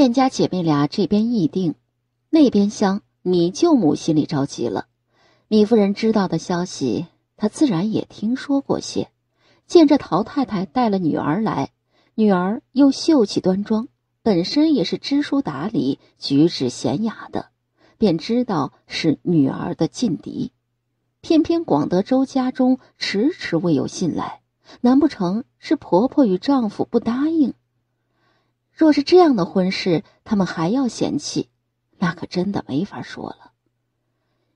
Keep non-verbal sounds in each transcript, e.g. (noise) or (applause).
燕家姐妹俩这边议定，那边厢米舅母心里着急了。米夫人知道的消息，她自然也听说过些。见这陶太太带了女儿来，女儿又秀气端庄，本身也是知书达理、举止娴雅的，便知道是女儿的劲敌。偏偏广德州家中迟迟未有信来，难不成是婆婆与丈夫不答应？若是这样的婚事，他们还要嫌弃，那可真的没法说了。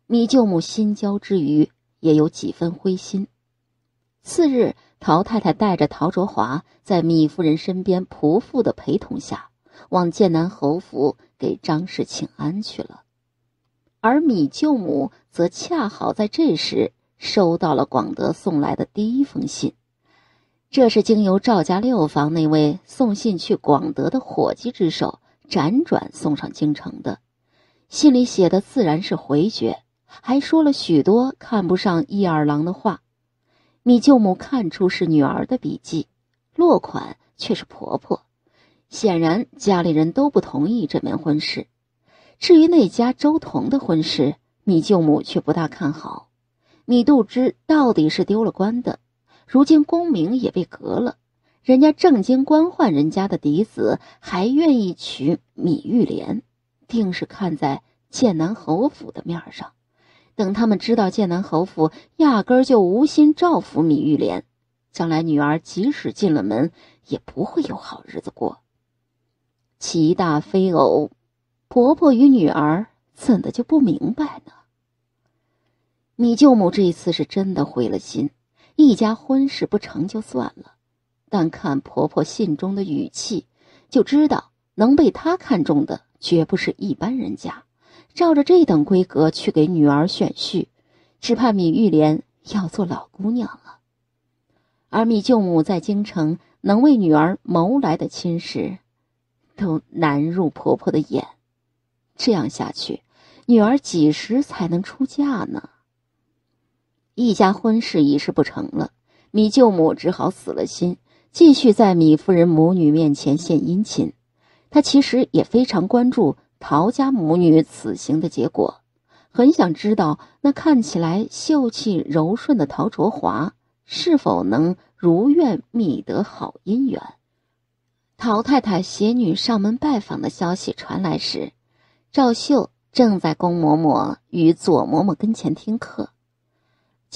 米舅母心焦之余，也有几分灰心。次日，陶太太带着陶卓华，在米夫人身边仆妇的陪同下，往剑南侯府给张氏请安去了。而米舅母则恰好在这时收到了广德送来的第一封信。这是经由赵家六房那位送信去广德的伙计之手辗转送上京城的，信里写的自然是回绝，还说了许多看不上一二郎的话。米舅母看出是女儿的笔迹，落款却是婆婆，显然家里人都不同意这门婚事。至于那家周彤的婚事，米舅母却不大看好。米杜之到底是丢了官的。如今功名也被革了，人家正经官宦人家的嫡子还愿意娶米玉莲，定是看在剑南侯府的面上。等他们知道剑南侯府压根儿就无心照拂米玉莲，将来女儿即使进了门，也不会有好日子过。齐大非偶，婆婆与女儿怎的就不明白呢？米舅母这次是真的灰了心。一家婚事不成就算了，但看婆婆信中的语气，就知道能被她看中的绝不是一般人家。照着这等规格去给女儿选婿，只怕米玉莲要做老姑娘了。而米舅母在京城能为女儿谋来的亲事，都难入婆婆的眼。这样下去，女儿几时才能出嫁呢？一家婚事一事不成了，米舅母只好死了心，继续在米夫人母女面前献殷勤。他其实也非常关注陶家母女此行的结果，很想知道那看起来秀气柔顺的陶卓华是否能如愿觅得好姻缘。陶太太携女上门拜访的消息传来时，赵秀正在宫嬷嬷与左嬷嬷跟前听课。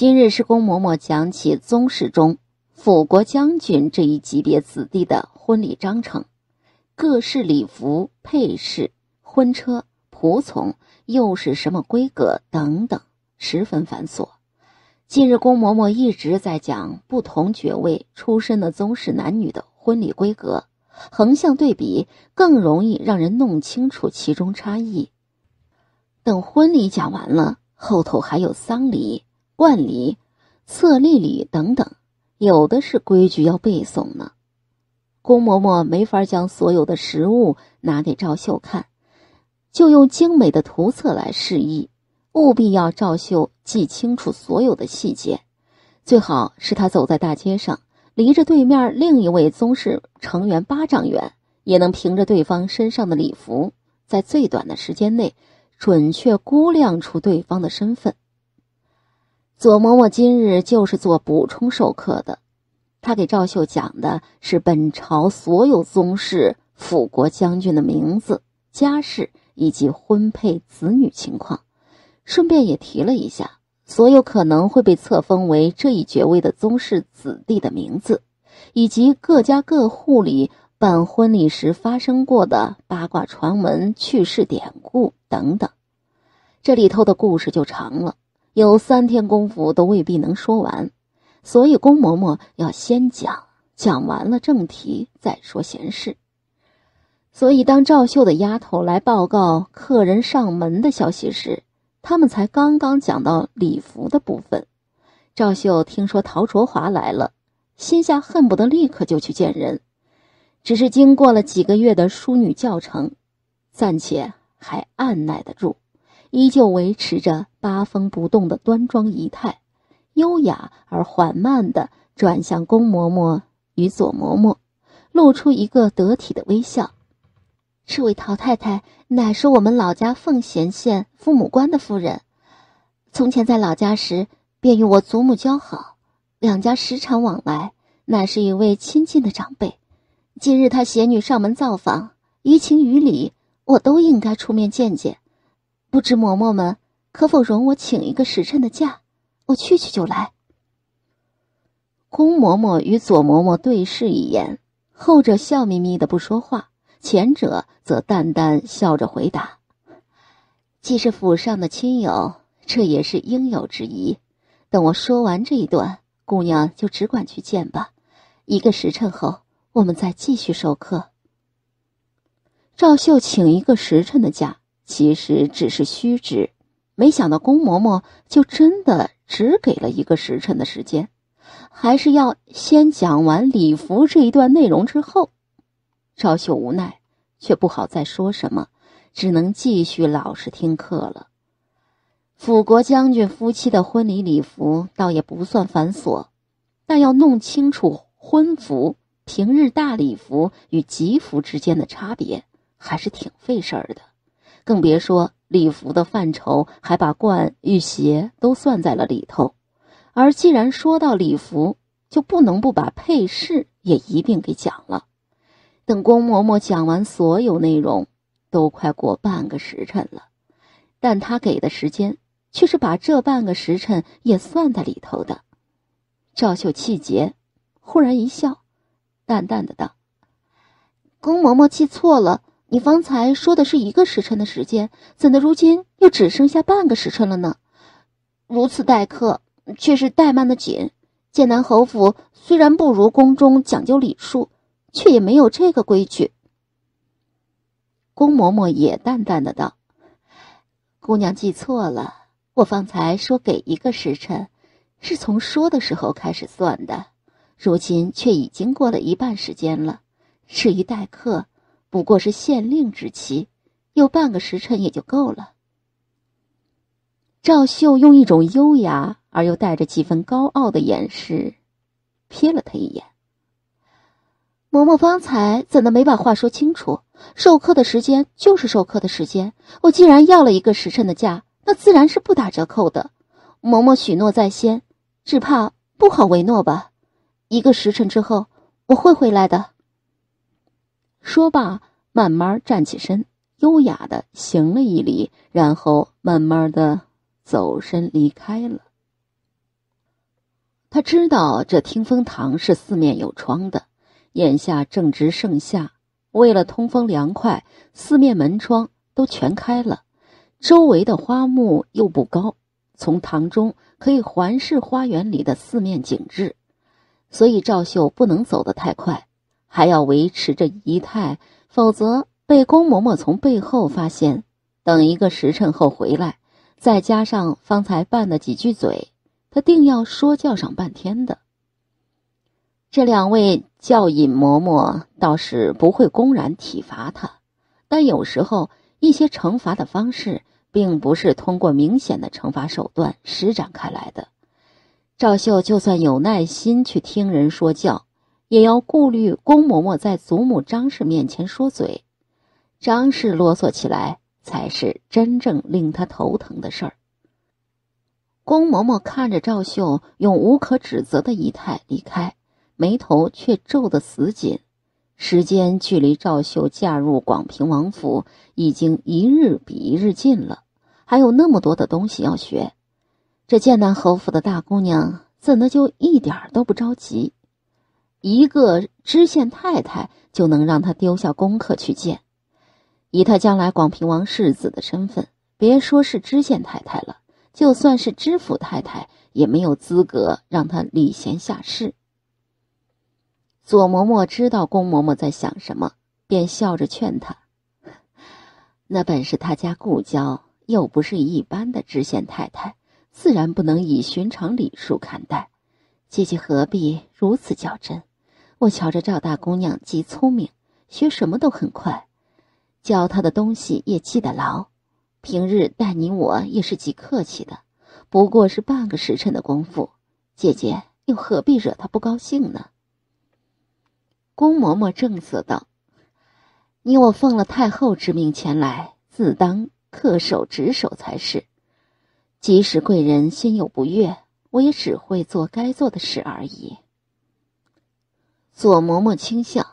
今日是宫嬷嬷讲起宗室中辅国将军这一级别子弟的婚礼章程，各式礼服、配饰、婚车、仆从又是什么规格等等，十分繁琐。近日宫嬷嬷一直在讲不同爵位出身的宗室男女的婚礼规格，横向对比更容易让人弄清楚其中差异。等婚礼讲完了，后头还有丧礼。冠礼、册立礼等等，有的是规矩要背诵呢。宫嬷嬷没法将所有的实物拿给赵秀看，就用精美的图册来示意，务必要赵秀记清楚所有的细节。最好是他走在大街上，离着对面另一位宗室成员八丈远，也能凭着对方身上的礼服，在最短的时间内准确估量出对方的身份。左嬷嬷今日就是做补充授课的，她给赵秀讲的是本朝所有宗室、辅国将军的名字、家世以及婚配子女情况，顺便也提了一下所有可能会被册封为这一爵位的宗室子弟的名字，以及各家各户里办婚礼时发生过的八卦传闻、趣事典故等等。这里头的故事就长了。有三天功夫都未必能说完，所以宫嬷嬷要先讲，讲完了正题再说闲事。所以当赵秀的丫头来报告客人上门的消息时，他们才刚刚讲到礼服的部分。赵秀听说陶卓华来了，心下恨不得立刻就去见人，只是经过了几个月的淑女教程，暂且还按耐得住。依旧维持着八风不动的端庄仪态，优雅而缓慢地转向宫嬷嬷与左嬷嬷，露出一个得体的微笑。这位陶太太乃是我们老家奉贤县父母官的夫人，从前在老家时便与我祖母交好，两家时常往来，乃是一位亲近的长辈。今日她携女上门造访，于情于理，我都应该出面见见。不知嬷嬷们可否容我请一个时辰的假？我去去就来。公嬷嬷与左嬷嬷对视一眼，后者笑眯眯的不说话，前者则淡淡笑着回答：“既是府上的亲友，这也是应有之宜。等我说完这一段，姑娘就只管去见吧。一个时辰后，我们再继续授课。”赵秀请一个时辰的假。其实只是虚指，没想到宫嬷嬷就真的只给了一个时辰的时间，还是要先讲完礼服这一段内容之后，赵秀无奈，却不好再说什么，只能继续老实听课了。辅国将军夫妻的婚礼礼服倒也不算繁琐，但要弄清楚婚服、平日大礼服与吉服之间的差别，还是挺费事儿的。更别说礼服的范畴，还把冠与鞋都算在了里头。而既然说到礼服，就不能不把配饰也一并给讲了。等宫嬷嬷讲完所有内容，都快过半个时辰了，但她给的时间却是把这半个时辰也算在里头的。赵秀气结，忽然一笑，淡淡的道：“宫嬷嬷记错了。”你方才说的是一个时辰的时间，怎的如今又只剩下半个时辰了呢？如此待客，却是怠慢的紧。剑南侯府虽然不如宫中讲究礼数，却也没有这个规矩。宫嬷嬷也淡淡的道：“姑娘记错了，我方才说给一个时辰，是从说的时候开始算的，如今却已经过了一半时间了，至于待客。”不过是县令之期，有半个时辰也就够了。赵秀用一种优雅而又带着几分高傲的眼神瞥了他一眼。嬷嬷方才怎的没把话说清楚？授课的时间就是授课的时间。我既然要了一个时辰的假，那自然是不打折扣的。嬷嬷许诺在先，只怕不好为诺吧？一个时辰之后，我会回来的。说罢，慢慢站起身，优雅的行了一礼，然后慢慢的走身离开了。他知道这听风堂是四面有窗的，眼下正值盛夏，为了通风凉快，四面门窗都全开了，周围的花木又不高，从堂中可以环视花园里的四面景致，所以赵秀不能走得太快。还要维持着仪态，否则被宫嬷嬷从背后发现，等一个时辰后回来，再加上方才拌的几句嘴，他定要说教上半天的。这两位教尹嬷嬷倒是不会公然体罚他，但有时候一些惩罚的方式，并不是通过明显的惩罚手段施展开来的。赵秀就算有耐心去听人说教。也要顾虑龚嬷嬷在祖母张氏面前说嘴，张氏啰嗦起来，才是真正令她头疼的事儿。龚嬷嬷看着赵秀用无可指责的仪态离开，眉头却皱得死紧。时间距离赵秀嫁入广平王府已经一日比一日近了，还有那么多的东西要学，这建南侯府的大姑娘怎的就一点都不着急？一个知县太太就能让他丢下功课去见，以他将来广平王世子的身份，别说是知县太太了，就算是知府太太也没有资格让他礼贤下士。左嬷嬷知道公嬷嬷在想什么，便笑着劝他：“那本是他家故交，又不是一般的知县太太，自然不能以寻常礼数看待。姐姐何必如此较真？”我瞧着赵大姑娘极聪明，学什么都很快，教她的东西也记得牢。平日待你我也是极客气的，不过是半个时辰的功夫，姐姐又何必惹她不高兴呢？宫嬷嬷正色道：“你我奉了太后之命前来，自当恪守职守才是。即使贵人心有不悦，我也只会做该做的事而已。”左嬷嬷轻笑：“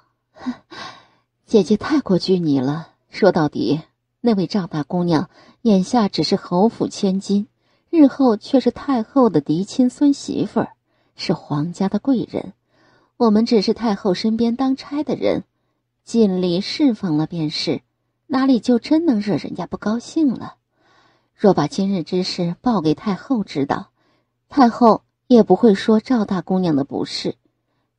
(laughs) 姐姐太过拘泥了。说到底，那位赵大姑娘眼下只是侯府千金，日后却是太后的嫡亲孙媳妇儿，是皇家的贵人。我们只是太后身边当差的人，尽力侍奉了便是，哪里就真能惹人家不高兴了？若把今日之事报给太后知道，太后也不会说赵大姑娘的不是。”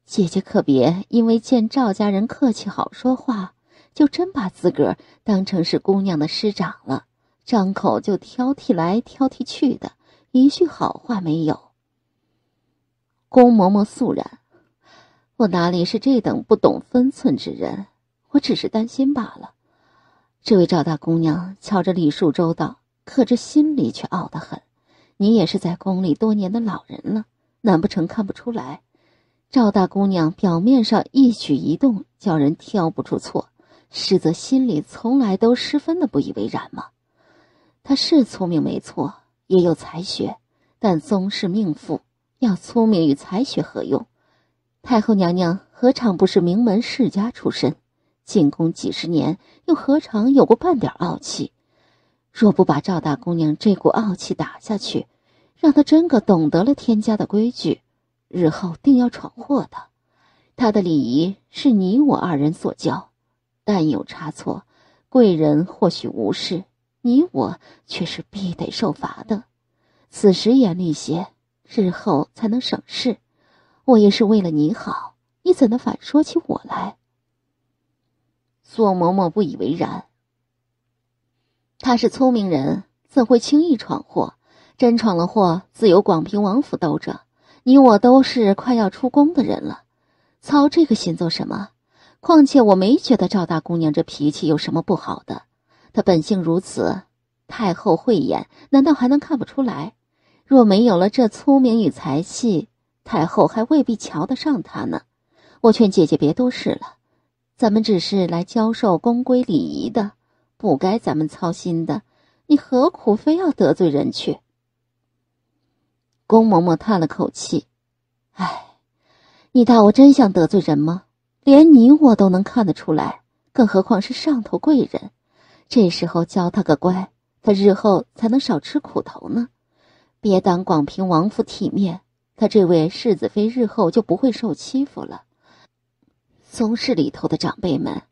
姐姐可别因为见赵家人客气好说话，就真把自个儿当成是姑娘的师长了，张口就挑剔来挑剔去的，一句好话没有。宫嬷嬷肃然：“我哪里是这等不懂分寸之人？我只是担心罢了。”这位赵大姑娘瞧着礼数周到，可这心里却傲得很。你也是在宫里多年的老人了，难不成看不出来？赵大姑娘表面上一举一动叫人挑不出错，实则心里从来都十分的不以为然嘛。她是聪明没错，也有才学，但宗室命妇要聪明与才学何用？太后娘娘何尝不是名门世家出身？进宫几十年，又何尝有过半点傲气？若不把赵大姑娘这股傲气打下去，让她真个懂得了天家的规矩。日后定要闯祸的，他的礼仪是你我二人所教，但有差错，贵人或许无事，你我却是必得受罚的。此时严厉些，日后才能省事。我也是为了你好，你怎能反说起我来？索嬷嬷不以为然，他是聪明人，怎会轻易闯祸？真闯了祸，自有广平王府兜着。你我都是快要出宫的人了，操这个心做什么？况且我没觉得赵大姑娘这脾气有什么不好的，她本性如此。太后慧眼，难道还能看不出来？若没有了这聪明与才气，太后还未必瞧得上她呢。我劝姐姐别多事了，咱们只是来教授宫规礼仪的，不该咱们操心的。你何苦非要得罪人去？宫嬷嬷叹了口气：“哎，你大我真想得罪人吗？连你我都能看得出来，更何况是上头贵人？这时候教他个乖，他日后才能少吃苦头呢。别当广平王府体面，他这位世子妃日后就不会受欺负了。宗室里头的长辈们，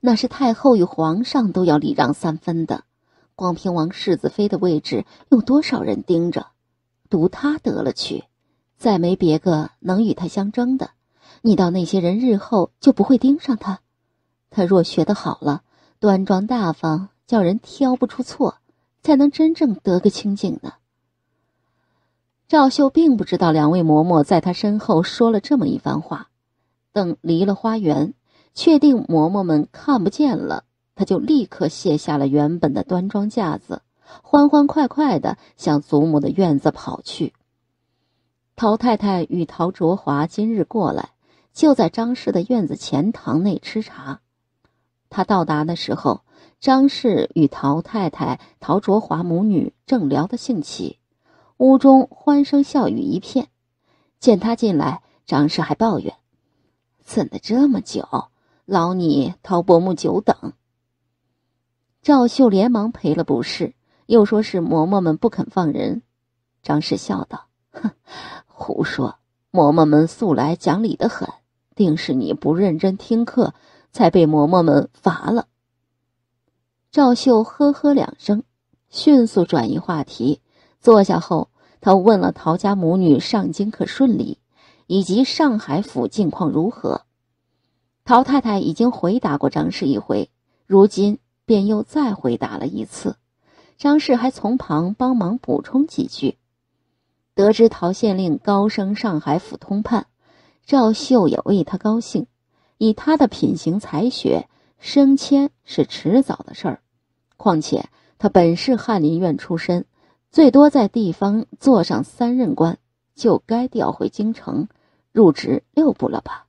那是太后与皇上都要礼让三分的。广平王世子妃的位置，有多少人盯着？”独他得了去，再没别个能与他相争的。你道那些人日后就不会盯上他？他若学得好了，端庄大方，叫人挑不出错，才能真正得个清净呢。赵秀并不知道两位嬷嬷在他身后说了这么一番话，等离了花园，确定嬷嬷们看不见了，他就立刻卸下了原本的端庄架子。欢欢快快地向祖母的院子跑去。陶太太与陶卓华今日过来，就在张氏的院子前堂内吃茶。他到达的时候，张氏与陶太太、陶卓华母女正聊得兴起，屋中欢声笑语一片。见他进来，张氏还抱怨：“怎的这么久，劳你陶伯母久等。”赵秀连忙赔了不是。又说是嬷嬷们不肯放人，张氏笑道：“哼，胡说！嬷嬷们素来讲理的很，定是你不认真听课，才被嬷嬷们罚了。”赵秀呵呵两声，迅速转移话题。坐下后，他问了陶家母女上京可顺利，以及上海府近况如何。陶太太已经回答过张氏一回，如今便又再回答了一次。张氏还从旁帮忙补充几句。得知陶县令高升上海府通判，赵秀也为他高兴。以他的品行才学，升迁是迟早的事儿。况且他本是翰林院出身，最多在地方做上三任官，就该调回京城，入职六部了吧？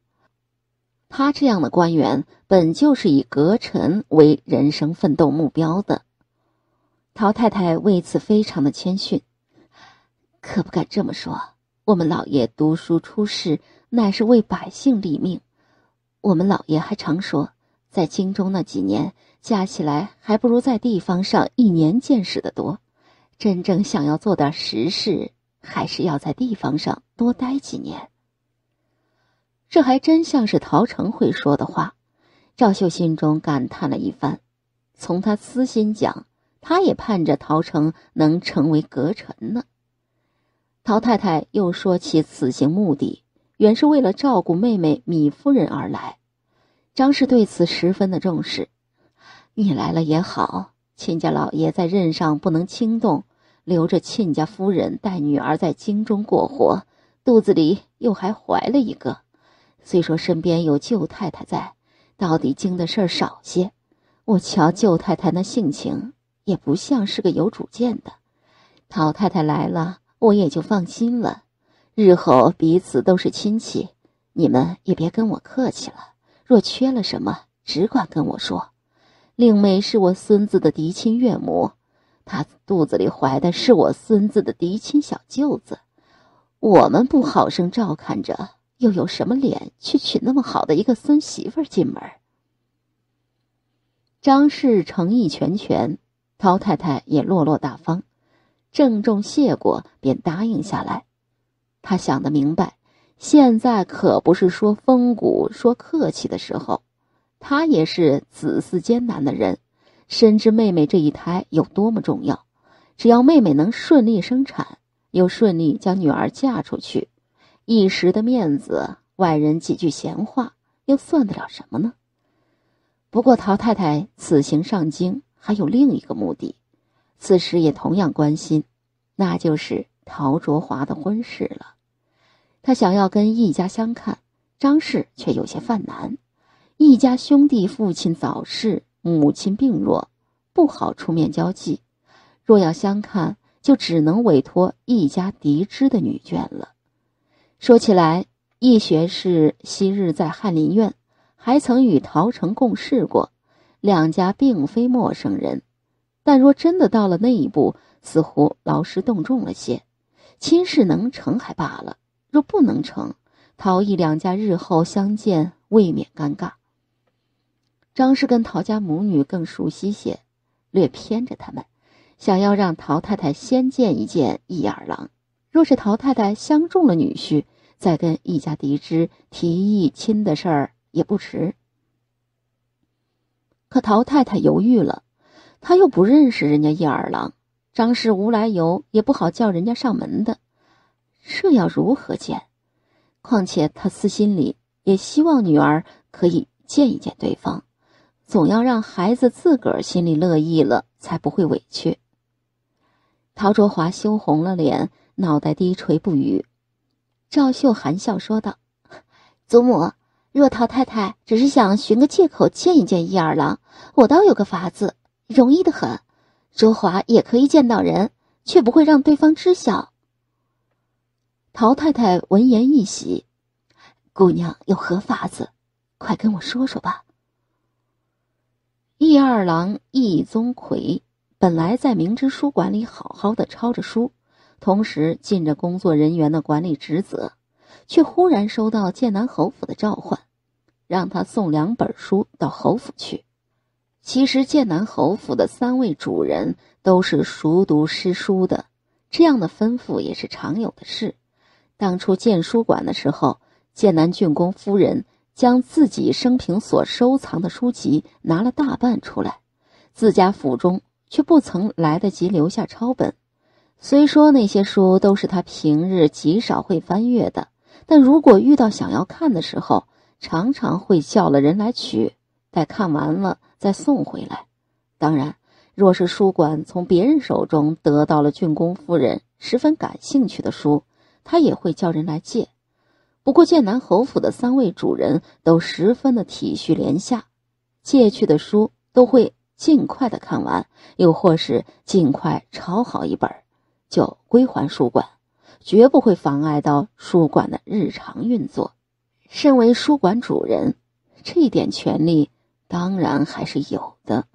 他这样的官员，本就是以阁臣为人生奋斗目标的。曹太太为此非常的谦逊，可不敢这么说。我们老爷读书出仕，乃是为百姓立命。我们老爷还常说，在京中那几年，加起来还不如在地方上一年见识的多。真正想要做点实事，还是要在地方上多待几年。这还真像是陶成会说的话。赵秀心中感叹了一番，从他私心讲。他也盼着陶成能成为阁臣呢。陶太太又说起此行目的，原是为了照顾妹妹米夫人而来。张氏对此十分的重视。你来了也好，亲家老爷在任上不能轻动，留着亲家夫人带女儿在京中过活，肚子里又还怀了一个。虽说身边有舅太太在，到底经的事儿少些。我瞧舅太太那性情。也不像是个有主见的，陶太太来了，我也就放心了。日后彼此都是亲戚，你们也别跟我客气了。若缺了什么，只管跟我说。令妹是我孙子的嫡亲岳母，她肚子里怀的是我孙子的嫡亲小舅子，我们不好生照看着，又有什么脸去娶那么好的一个孙媳妇进门？张氏诚意全全。陶太太也落落大方，郑重谢过，便答应下来。她想得明白，现在可不是说风骨、说客气的时候。她也是子嗣艰难的人，深知妹妹这一胎有多么重要。只要妹妹能顺利生产，又顺利将女儿嫁出去，一时的面子、外人几句闲话，又算得了什么呢？不过，陶太太此行上京。还有另一个目的，此时也同样关心，那就是陶卓华的婚事了。他想要跟易家相看，张氏却有些犯难。易家兄弟父亲早逝，母亲病弱，不好出面交际。若要相看，就只能委托易家嫡支的女眷了。说起来，易学士昔日在翰林院，还曾与陶成共事过。两家并非陌生人，但若真的到了那一步，似乎劳师动众了些。亲事能成还罢了，若不能成，陶艺两家日后相见未免尴尬。张氏跟陶家母女更熟悉些，略偏着他们，想要让陶太太先见一见易二郎。若是陶太太相中了女婿，再跟易家嫡之，提议亲的事儿也不迟。可陶太太犹豫了，她又不认识人家叶二郎，张氏无来由也不好叫人家上门的，这要如何见？况且她私心里也希望女儿可以见一见对方，总要让孩子自个儿心里乐意了，才不会委屈。陶卓华羞红了脸，脑袋低垂不语。赵秀含笑说道：“ (laughs) 祖母，若陶太太只是想寻个借口见一见叶二郎。”我倒有个法子，容易的很。周华也可以见到人，却不会让对方知晓。陶太太闻言一喜：“姑娘有何法子？快跟我说说吧。”易二郎易宗奎本来在明知书馆里好好的抄着书，同时尽着工作人员的管理职责，却忽然收到剑南侯府的召唤，让他送两本书到侯府去。其实剑南侯府的三位主人都是熟读诗书的，这样的吩咐也是常有的事。当初建书馆的时候，剑南郡公夫人将自己生平所收藏的书籍拿了大半出来，自家府中却不曾来得及留下抄本。虽说那些书都是他平日极少会翻阅的，但如果遇到想要看的时候，常常会叫了人来取。待看完了。再送回来。当然，若是书馆从别人手中得到了郡公夫人十分感兴趣的书，他也会叫人来借。不过，剑南侯府的三位主人都十分的体恤怜下，借去的书都会尽快的看完，又或是尽快抄好一本，就归还书馆，绝不会妨碍到书馆的日常运作。身为书馆主人，这一点权利。当然还是有的。